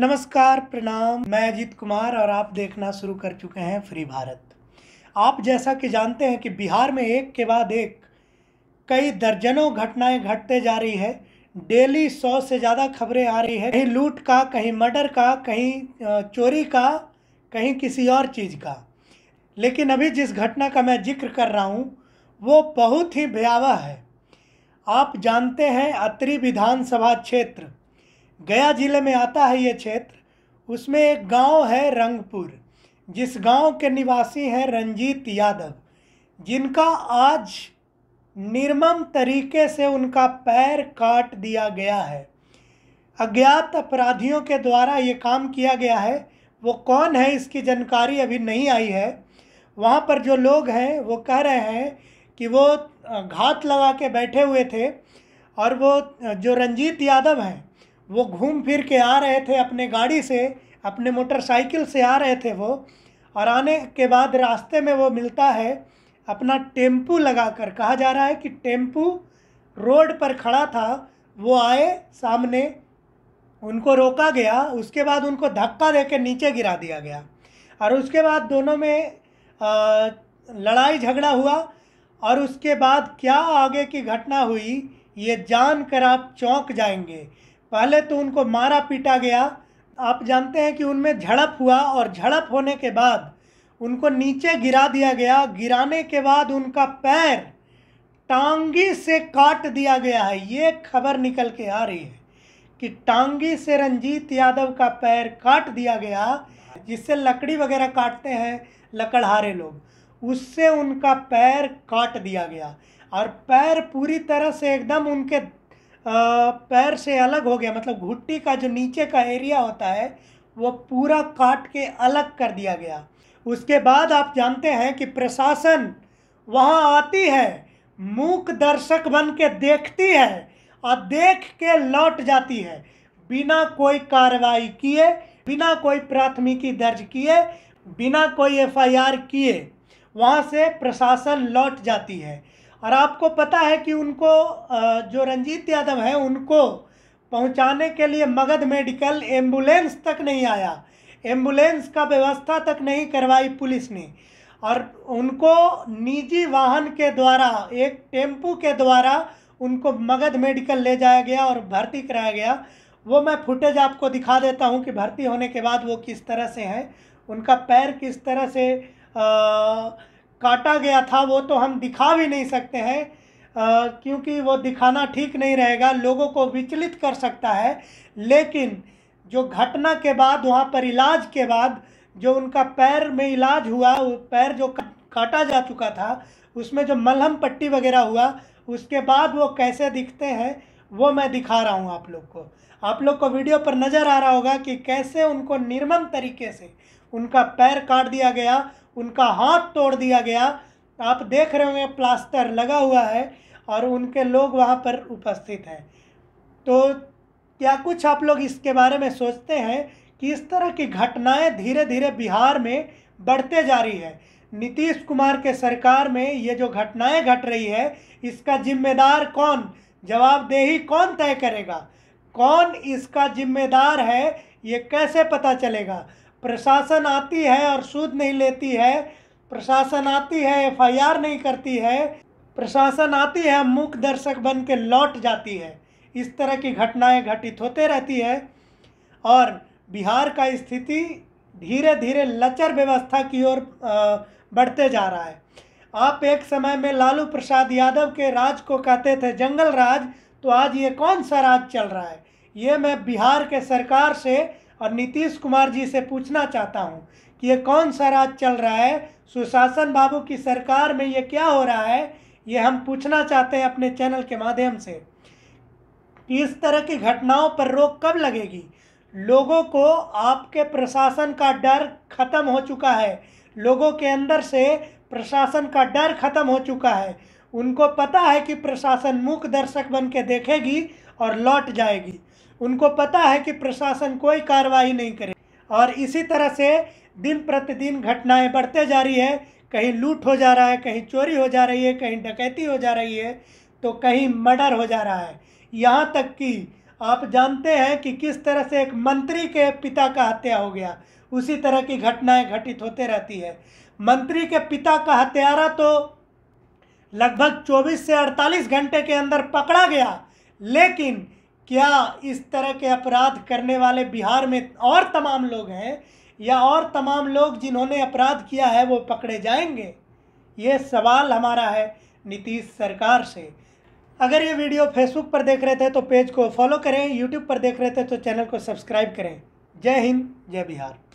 नमस्कार प्रणाम मैं अजीत कुमार और आप देखना शुरू कर चुके हैं फ्री भारत आप जैसा कि जानते हैं कि बिहार में एक के बाद एक कई दर्जनों घटनाएं घटते जा रही है डेली सौ से ज़्यादा खबरें आ रही है कहीं लूट का कहीं मर्डर का कहीं चोरी का कहीं किसी और चीज़ का लेकिन अभी जिस घटना का मैं जिक्र कर रहा हूँ वो बहुत ही भयावह है आप जानते हैं अत्री विधानसभा क्षेत्र गया ज़िले में आता है ये क्षेत्र उसमें एक गांव है रंगपुर जिस गांव के निवासी हैं रंजीत यादव जिनका आज निर्मम तरीके से उनका पैर काट दिया गया है अज्ञात अपराधियों के द्वारा ये काम किया गया है वो कौन है इसकी जानकारी अभी नहीं आई है वहाँ पर जो लोग हैं वो कह रहे हैं कि वो घात लगा के बैठे हुए थे और वो जो रंजीत यादव हैं वो घूम फिर के आ रहे थे अपने गाड़ी से अपने मोटरसाइकिल से आ रहे थे वो और आने के बाद रास्ते में वो मिलता है अपना टेम्पू लगा कर कहा जा रहा है कि टेम्पू रोड पर खड़ा था वो आए सामने उनको रोका गया उसके बाद उनको धक्का देकर नीचे गिरा दिया गया और उसके बाद दोनों में आ, लड़ाई झगड़ा हुआ और उसके बाद क्या आगे की घटना हुई ये जान कर आप चौंक जाएंगे पहले तो उनको मारा पीटा गया आप जानते हैं कि उनमें झड़प हुआ और झड़प होने के बाद उनको नीचे गिरा दिया गया गिराने के बाद उनका पैर टांगी से काट दिया गया है ये खबर निकल के आ रही है कि टांगी से रंजीत यादव का पैर काट दिया गया जिससे लकड़ी वगैरह काटते हैं लकड़हारे लोग उससे उनका पैर काट दिया गया और पैर पूरी तरह से एकदम उनके पैर से अलग हो गया मतलब घुट्टी का जो नीचे का एरिया होता है वो पूरा काट के अलग कर दिया गया उसके बाद आप जानते हैं कि प्रशासन वहाँ आती है मूक दर्शक बन के देखती है और देख के लौट जाती है बिना कोई कार्रवाई किए बिना कोई प्राथमिकी दर्ज किए बिना कोई एफआईआर किए वहाँ से प्रशासन लौट जाती है और आपको पता है कि उनको जो रंजीत यादव हैं उनको पहुंचाने के लिए मगध मेडिकल एम्बुलेंस तक नहीं आया एम्बुलेंस का व्यवस्था तक नहीं करवाई पुलिस ने और उनको निजी वाहन के द्वारा एक टेम्पू के द्वारा उनको मगध मेडिकल ले जाया गया और भर्ती कराया गया वो मैं फुटेज आपको दिखा देता हूँ कि भर्ती होने के बाद वो किस तरह से हैं उनका पैर किस तरह से आ, काटा गया था वो तो हम दिखा भी नहीं सकते हैं क्योंकि वो दिखाना ठीक नहीं रहेगा लोगों को विचलित कर सकता है लेकिन जो घटना के बाद वहाँ पर इलाज के बाद जो उनका पैर में इलाज हुआ पैर जो काटा जा चुका था उसमें जो मलहम पट्टी वगैरह हुआ उसके बाद वो कैसे दिखते हैं वो मैं दिखा रहा हूँ आप लोग को आप लोग को वीडियो पर नज़र आ रहा होगा कि कैसे उनको निर्मम तरीके से उनका पैर काट दिया गया उनका हाथ तोड़ दिया गया आप देख रहे होंगे प्लास्टर लगा हुआ है और उनके लोग वहाँ पर उपस्थित हैं तो क्या कुछ आप लोग इसके बारे में सोचते हैं कि इस तरह की घटनाएं धीरे धीरे बिहार में बढ़ते जा रही है नीतीश कुमार के सरकार में ये जो घटनाएं घट गट रही है इसका जिम्मेदार कौन जवाबदेही कौन तय करेगा कौन इसका जिम्मेदार है ये कैसे पता चलेगा प्रशासन आती है और सूद नहीं लेती है प्रशासन आती है एफआईआर नहीं करती है प्रशासन आती है मुख दर्शक बन के लौट जाती है इस तरह की घटनाएं घटित होते रहती है और बिहार का स्थिति धीरे धीरे लचर व्यवस्था की ओर बढ़ते जा रहा है आप एक समय में लालू प्रसाद यादव के राज को कहते थे जंगल राज तो आज ये कौन सा राज चल रहा है ये मैं बिहार के सरकार से और नीतीश कुमार जी से पूछना चाहता हूँ कि ये कौन सा राज चल रहा है सुशासन बाबू की सरकार में ये क्या हो रहा है ये हम पूछना चाहते हैं अपने चैनल के माध्यम से इस तरह की घटनाओं पर रोक कब लगेगी लोगों को आपके प्रशासन का डर खत्म हो चुका है लोगों के अंदर से प्रशासन का डर खत्म हो चुका है उनको पता है कि प्रशासन मूक दर्शक बन के देखेगी और लौट जाएगी उनको पता है कि प्रशासन कोई कार्रवाई नहीं करे और इसी तरह से दिन प्रतिदिन घटनाएं बढ़ते जा रही है कहीं लूट हो जा रहा है कहीं चोरी हो जा रही है कहीं डकैती हो जा रही है तो कहीं मर्डर हो जा रहा है यहाँ तक कि आप जानते हैं कि किस तरह से एक मंत्री के पिता का हत्या हो गया उसी तरह की घटनाएं घटित होते रहती है मंत्री के पिता का हत्यारा तो लगभग 24 से 48 घंटे के अंदर पकड़ा गया लेकिन क्या इस तरह के अपराध करने वाले बिहार में और तमाम लोग हैं या और तमाम लोग जिन्होंने अपराध किया है वो पकड़े जाएंगे ये सवाल हमारा है नीतीश सरकार से अगर ये वीडियो फेसबुक पर देख रहे थे तो पेज को फॉलो करें यूट्यूब पर देख रहे थे तो चैनल को सब्सक्राइब करें जय हिंद जय बिहार